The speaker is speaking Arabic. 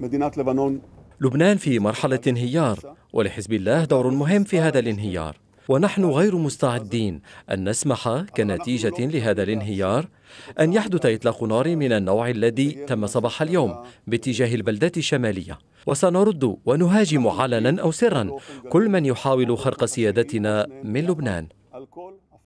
مدينه لبنان لبنان في مرحلة انهيار ولحزب الله دور مهم في هذا الانهيار ونحن غير مستعدين أن نسمح كنتيجة لهذا الانهيار أن يحدث إطلاق نار من النوع الذي تم صباح اليوم باتجاه البلدات الشمالية وسنرد ونهاجم علنا أو سرا كل من يحاول خرق سيادتنا من لبنان